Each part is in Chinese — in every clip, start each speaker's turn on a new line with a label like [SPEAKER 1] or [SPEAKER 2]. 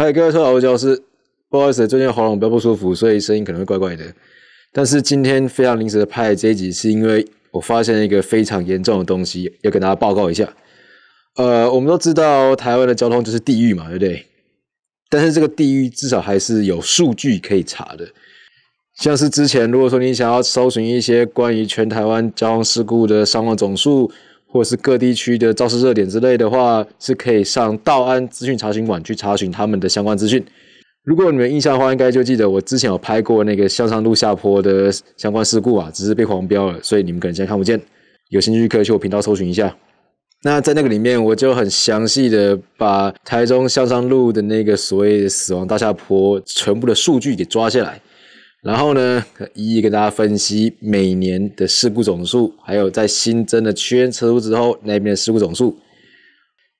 [SPEAKER 1] 嗨，各位观好，我是教师，不好意思，最近喉咙比较不舒服，所以声音可能会怪怪的。但是今天非常临时的拍这一集，是因为我发现一个非常严重的东西，要跟大家报告一下。呃，我们都知道台湾的交通就是地狱嘛，对不对？但是这个地狱至少还是有数据可以查的，像是之前如果说你想要搜寻一些关于全台湾交通事故的伤亡总数。或者是各地区的肇事热点之类的话，是可以上道安资讯查询网去查询他们的相关资讯。如果你们印象的话，应该就记得我之前有拍过那个向上路下坡的相关事故啊，只是被黄标了，所以你们可能现在看不见。有兴趣可以去我频道搜寻一下。那在那个里面，我就很详细的把台中向上路的那个所谓的死亡大下坡全部的数据给抓下来。然后呢，一一跟大家分析每年的事故总数，还有在新增了圈车速之后那边的事故总数。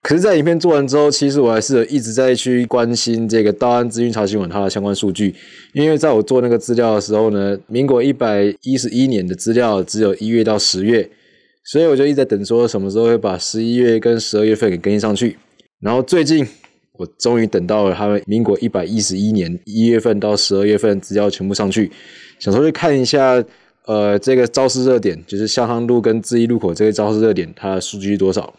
[SPEAKER 1] 可是，在影片做完之后，其实我还是有一直在去关心这个道安资讯查询网它的相关数据，因为在我做那个资料的时候呢，民国一百一十一年的资料只有一月到十月，所以我就一直等说什么时候会把十一月跟十二月份给更新上去。然后最近。我终于等到了，他们民国一百一十一年一月份到十二月份，资料全部上去，想说去看一下，呃，这个肇事热点，就是向上路跟自义路口这个肇事热点，它的数据多少？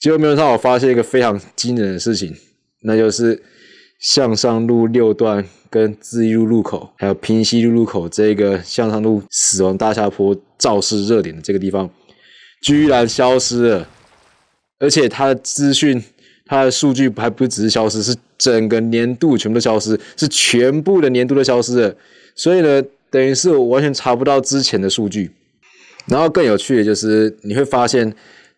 [SPEAKER 1] 结果没有想到，我发现一个非常惊人的事情，那就是向上路六段跟自义路路口，还有平西路路口这个向上路死亡大下坡肇事热点的这个地方，居然消失了，而且它的资讯。它的数据还不只是消失，是整个年度全部都消失，是全部的年度都消失了。所以呢，等于是我完全查不到之前的数据。然后更有趣的就是，你会发现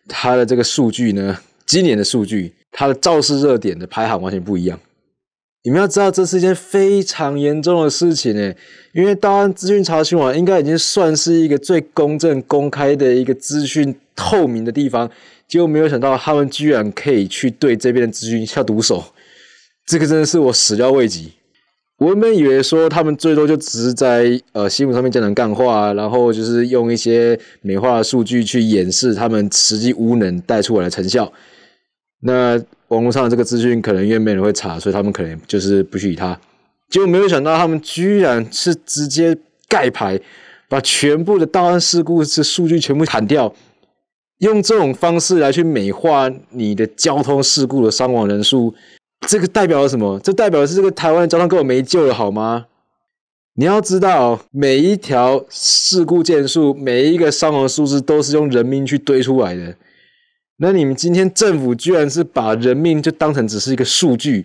[SPEAKER 1] 它的这个数据呢，今年的数据，它的肇事热点的排行完全不一样。你们要知道，这是一件非常严重的事情呢，因为大安资讯查询网应该已经算是一个最公正、公开的一个资讯透明的地方。结果没有想到，他们居然可以去对这边的资讯下毒手，这个真的是我始料未及。我原本以为说他们最多就只是在呃新闻上面讲讲干话，然后就是用一些美化数据去掩饰他们实际无能带出来的成效。那网络上的这个资讯可能因为没人会查，所以他们可能就是不许他。结果没有想到，他们居然是直接盖牌，把全部的档案事故这数据全部砍掉。用这种方式来去美化你的交通事故的伤亡人数，这个代表了什么？这代表的是这个台湾的交通根本没救了，好吗？你要知道，每一条事故件数，每一个伤亡数字，都是用人命去堆出来的。那你们今天政府居然是把人命就当成只是一个数据？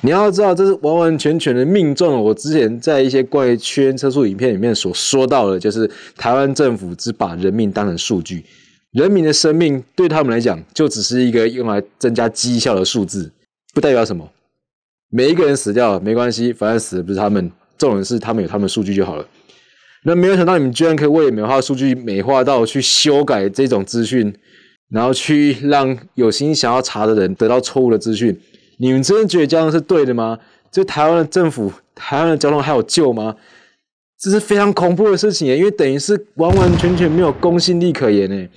[SPEAKER 1] 你要知道，这是完完全全的命中了我之前在一些关于圈车速影片里面所说到的，就是台湾政府只把人命当成数据。人民的生命对他们来讲，就只是一个用来增加绩效的数字，不代表什么。每一个人死掉了没关系，反正死的不是他们，重点是他们有他们的数据就好了。那没有想到你们居然可以为美化数据美化到去修改这种资讯，然后去让有心想要查的人得到错误的资讯。你们真的觉得这样是对的吗？这台湾的政府，台湾的交通还有救吗？这是非常恐怖的事情耶，因为等于是完完全全没有公信力可言诶。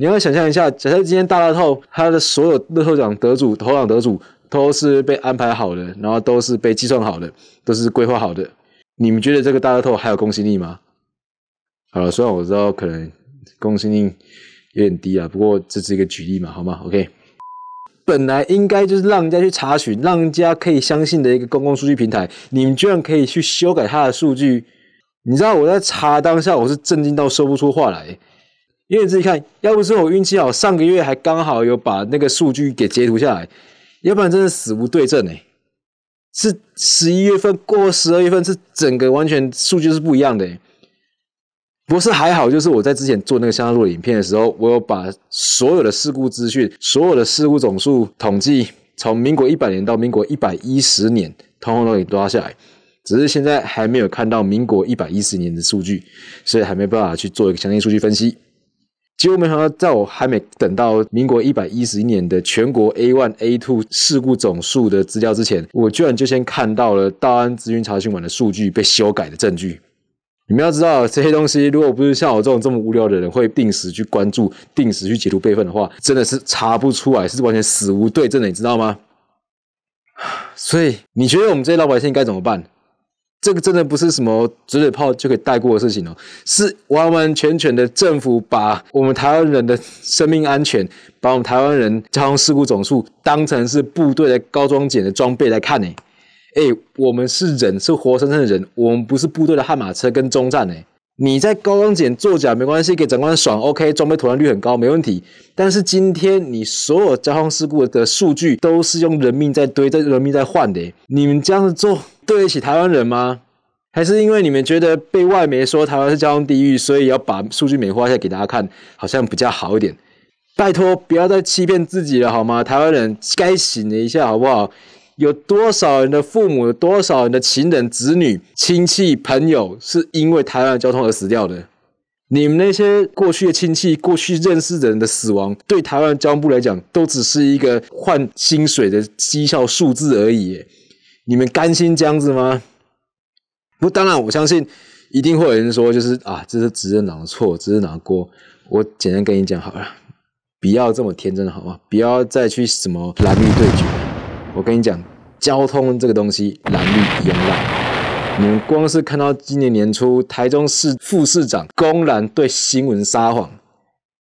[SPEAKER 1] 你要想象一下，假设今天大乐透它的所有乐透奖得主、头奖得主都是被安排好的，然后都是被计算好的，都是规划好的。你们觉得这个大乐透还有公信力吗？好了，虽然我知道可能公信力有点低啊，不过这是一个举例嘛，好吗？OK。本来应该就是让人家去查询、让人家可以相信的一个公共数据平台，你们居然可以去修改它的数据！你知道我在查当下，我是震惊到说不出话来。因为你自己看，要不是我运气好，上个月还刚好有把那个数据给截图下来，要不然真的死无对证哎。是十一月份过十二月份，是整个完全数据是不一样的不是还好，就是我在之前做那个相关的影片的时候，我有把所有的事故资讯、所有的事故总数统计，从民国一百年到民国一百一十年，通通都给抓下来。只是现在还没有看到民国一百一十年的数据，所以还没办法去做一个详细数据分析。结果没想到，在我还没等到民国一百一十一年的全国 A one A two 事故总数的资料之前，我居然就先看到了大安资讯查询网的数据被修改的证据。你们要知道，这些东西如果不是像我这种这么无聊的人会定时去关注、定时去解读备份的话，真的是查不出来，是完全死无对证的，你知道吗？所以，你觉得我们这些老百姓该怎么办？这个真的不是什么嘴嘴炮就可以带过的事情哦，是完完全全的政府把我们台湾人的生命安全、把我们台湾人交通事故总数当成是部队的高装检的装备来看呢。哎，我们是人，是活生生的人，我们不是部队的悍马车跟中站呢。你在高装检作假没关系，给长官爽，OK，装备妥当率很高，没问题。但是今天你所有交通事故的数据都是用人命在堆，在人命在换的，你们这样子做。对得起台湾人吗？还是因为你们觉得被外媒说台湾是交通地狱，所以要把数据美化一下给大家看，好像比较好一点？拜托，不要再欺骗自己了，好吗？台湾人该醒了一下，好不好？有多少人的父母、有多少人的情人、子女、亲戚、朋友，是因为台湾交通而死掉的？你们那些过去的亲戚、过去认识的人的死亡，对台湾交通部来讲，都只是一个换薪水的绩效数字而已。你们甘心这样子吗？不，当然，我相信一定会有人说，就是啊，这是执政党的错，执政党的锅？我简单跟你讲好了，不要这么天真，好吗？不要再去什么蓝绿对决。我跟你讲，交通这个东西，蓝绿一样烂。你们光是看到今年年初台中市副市长公然对新闻撒谎，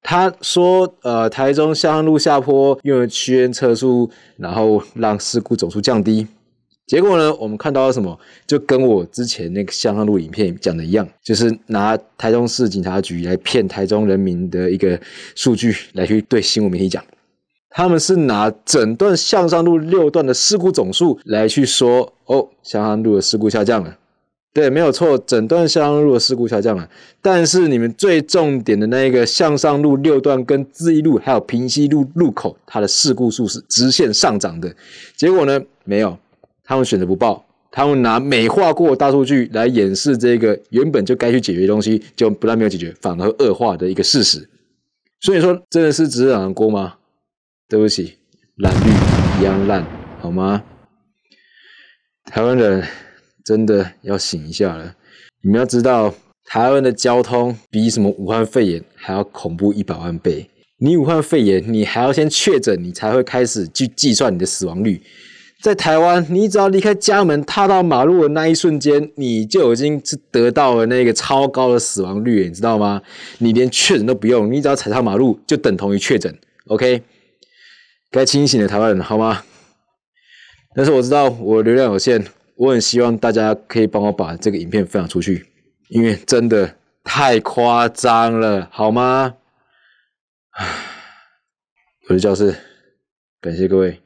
[SPEAKER 1] 他说呃，台中乡路下坡因为区间测速，然后让事故总数降低。结果呢？我们看到了什么？就跟我之前那个向上路影片讲的一样，就是拿台中市警察局来骗台中人民的一个数据来去对新闻媒体讲，他们是拿整段向上路六段的事故总数来去说，哦，向上路的事故下降了。对，没有错，整段向上路的事故下降了。但是你们最重点的那一个向上路六段跟自义路还有平溪路路口，它的事故数是直线上涨的。结果呢？没有。他们选择不报，他们拿美化过大数据来掩饰这个原本就该去解决的东西，就不但没有解决，反而恶化的一个事实。所以说，真的是执政党锅吗？对不起，蓝绿一样烂，好吗？台湾人真的要醒一下了。你们要知道，台湾的交通比什么武汉肺炎还要恐怖一百万倍。你武汉肺炎，你还要先确诊，你才会开始去计算你的死亡率。在台湾，你只要离开家门，踏到马路的那一瞬间，你就已经是得到了那个超高的死亡率，你知道吗？你连确诊都不用，你只要踩上马路，就等同于确诊。OK，该清醒的台湾人，好吗？但是我知道我流量有限，我很希望大家可以帮我把这个影片分享出去，因为真的太夸张了，好吗？我的教室，感谢各位。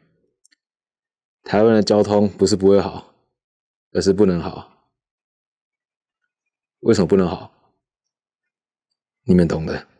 [SPEAKER 1] 台湾的交通不是不会好，而是不能好。为什么不能好？你们懂的。